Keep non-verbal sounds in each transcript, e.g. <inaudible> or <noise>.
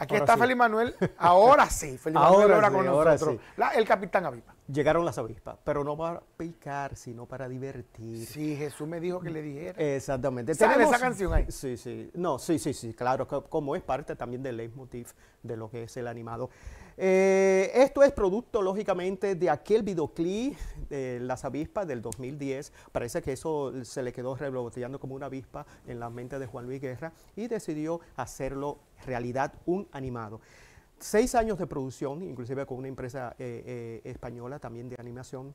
Aquí está Felipe Manuel. Ahora sí, Felipe <laughs> Manuel ahora con nosotros. el capitán Avipa. Llegaron las avispas, pero no para picar, sino para divertir. Sí, Jesús me dijo que le dijera. Exactamente. ¿Tiene esa canción ahí? Sí, sí. No, sí, sí, sí, claro, como es parte también del leitmotiv de lo que es el animado. Eh, esto es producto, lógicamente, de aquel videoclip de Las avispas del 2010. Parece que eso se le quedó revoloteando como una avispa en la mente de Juan Luis Guerra y decidió hacerlo realidad un animado seis años de producción, inclusive con una empresa eh, eh, española también de animación.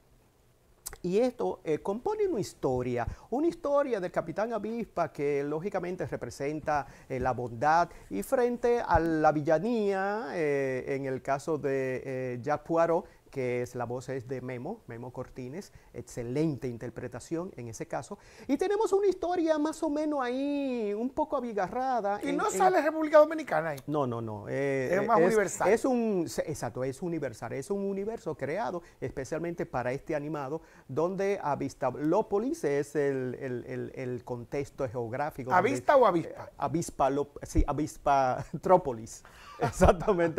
Y esto eh, compone una historia, una historia del capitán Avispa que lógicamente representa la bondad y frente a la villanía, en el caso de Jack Poirot, que es, la voz es de Memo, Memo Cortines, excelente interpretación en ese caso. Y tenemos una historia más o menos ahí, un poco abigarrada. ¿Y no sale República Dominicana ahí? No, no, no. Eh, es eh, más universal. Es un, exacto, es universal. Es un universo creado especialmente para este animado, donde Avistalópolis es el, contexto geográfico. ¿Avista o avispa? Eh, sí, sí, <laughs> Trópolis. Exactamente,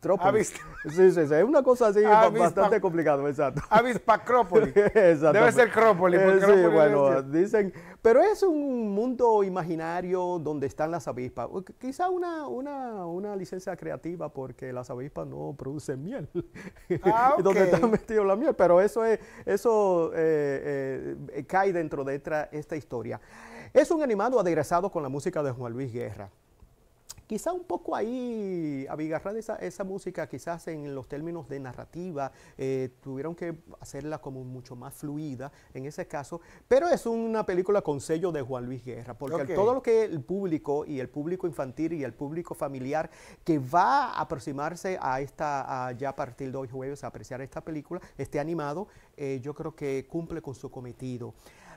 Trópolis. Sí, sí, sí. Es una cosa así bastante complicada, exacto. Avispacrópolis. <laughs> Debe ser Crópolis. Eh, sí, bueno, dicen. Pero es un mundo imaginario donde están las avispas. Quizá una, una, licencia creativa porque las avispas no producen miel. Ah, <laughs> donde están metido la miel. Pero eso, es, eso eh, eh, cae dentro de esta historia. Es un animado aderezado con la música de Juan Luis Guerra. Quizá un poco ahí, abigarrar esa, esa música, quizás en los términos de narrativa, eh, tuvieron que hacerla como mucho más fluida en ese caso, pero es una película con sello de Juan Luis Guerra, porque todo lo que el público y el público infantil y el público familiar que va a aproximarse a esta, ya a partir de hoy jueves, a apreciar esta película, esté animado, eh, yo creo que cumple con su cometido.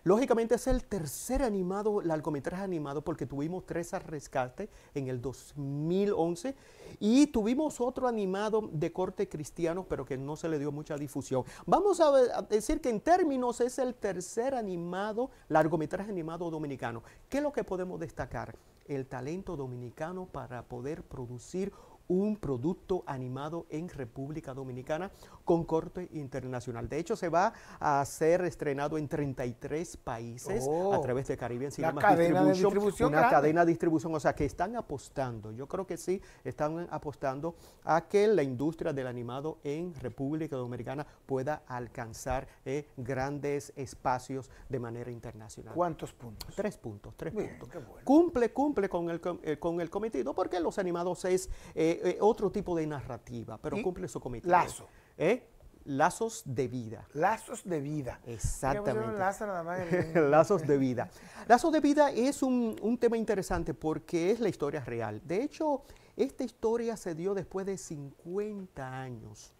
Lógicamente es el tercer animado, largometraje animado, porque tuvimos tres al rescate en el 2011 y tuvimos otro animado de corte cristiano, pero que no se le dio mucha difusión. Vamos a, decir que en términos es el tercer animado, largometraje animado dominicano. ¿Qué es lo que podemos destacar? El talento dominicano para poder producir un producto animado en República Dominicana con corte internacional. De hecho, se va a ser estrenado en 33 países a oh, través de Caribe. Cinema la cadena distribución una cadena de distribución, o sea, que están apostando. Yo creo que sí, están apostando a que la industria del animado en República Dominicana pueda alcanzar eh, grandes espacios de manera internacional. ¿Cuántos puntos? Tres puntos, tres puntos. Cumple, cumple con el, eh, con el cometido porque los animados es eh, eh, otro tipo de narrativa, pero cumple su cometido. Lazo. ¿Eh? Lazos de vida. Lazos de vida. Exactamente. <laughs> Lazos de vida. Lazos de vida es un, tema interesante porque es la historia real. De hecho, esta historia se dio después de 50 años.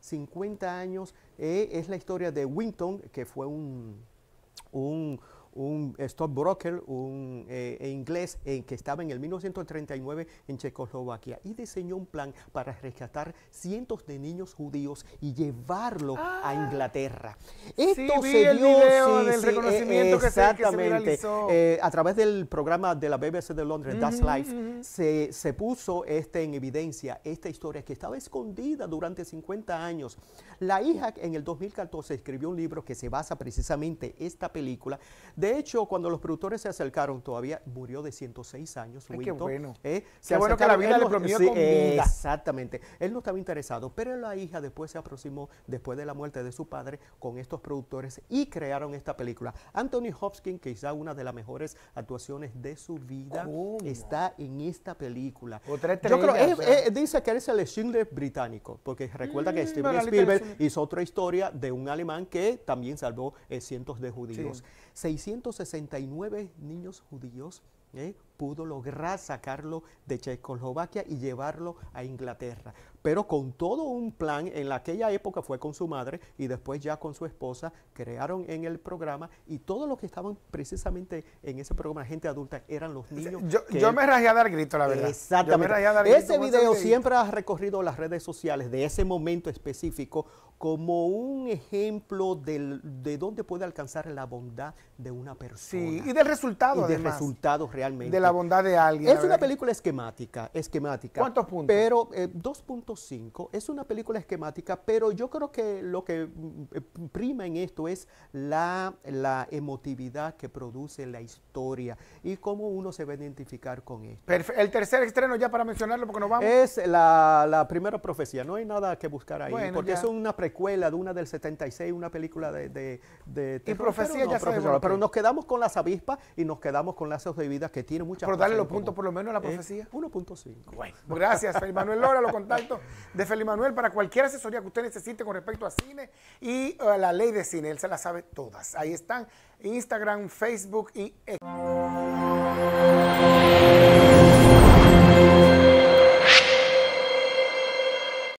50 ¿eh? años es la historia de Winton, que fue un, un un stockbroker, un eh, eh, inglés eh, que estaba en el 1939 en Checoslovaquia y diseñó un plan para rescatar cientos de niños judíos y llevarlo a ah. Inglaterra. Esto se dio video del reconocimiento que se, a través del programa de la BBC de Londres, Das Life, se, puso este en evidencia esta historia que estaba escondida durante 50 años. La hija en el 2014 escribió un libro que se basa precisamente esta película de hecho, cuando los productores se acercaron, todavía murió de 106 años. qué bueno. Eh, qué bueno que la vida le prometió Exactamente. Él no estaba interesado, pero la hija después se aproximó, después de la muerte de su padre, con estos productores y crearon esta película. Anthony Hopkins, quizá una de las mejores actuaciones de su vida, está en esta película. Yo creo, dice que es el Schindler británico, porque recuerda que mm, Steven Spielberg hizo otra historia de un alemán que también salvó eh, cientos de judíos. 169 niños judíos ¿eh? pudo lograr sacarlo de Checoslovaquia y llevarlo a Inglaterra. Pero con todo un plan, en aquella época fue con su madre y después ya con su esposa, crearon en el programa y todos los que estaban precisamente en ese programa, gente adulta, eran los niños. Yo, me rajé a dar grito, la verdad. Exactamente. ese video siempre ha recorrido las redes sociales de ese momento específico como un ejemplo de dónde puede alcanzar la bondad de una persona. Sí, y del resultado. Y del realmente. De la bondad de alguien. Es una película esquemática, esquemática. ¿Cuántos puntos? Pero 2.5 eh, es una película esquemática, pero yo creo que lo que mm, prima en esto es la, la emotividad que produce la historia y cómo uno se va a identificar con esto. El tercer estreno, ya para mencionarlo, porque nos vamos. Es la, primera profecía, no hay nada que buscar ahí, porque es una precuela de una del 76, una película de... profecía pero nos quedamos con las avispas y nos quedamos con las de vida que tienen por darle los puntos por lo menos a la eh, profecía. 1.5. Bueno, gracias, Feli Manuel Lora, los contactos de Felipe Manuel para cualquier asesoría que usted necesite con respecto a cine y a uh, la ley de cine. Él se la sabe todas. Ahí están Instagram, Facebook y...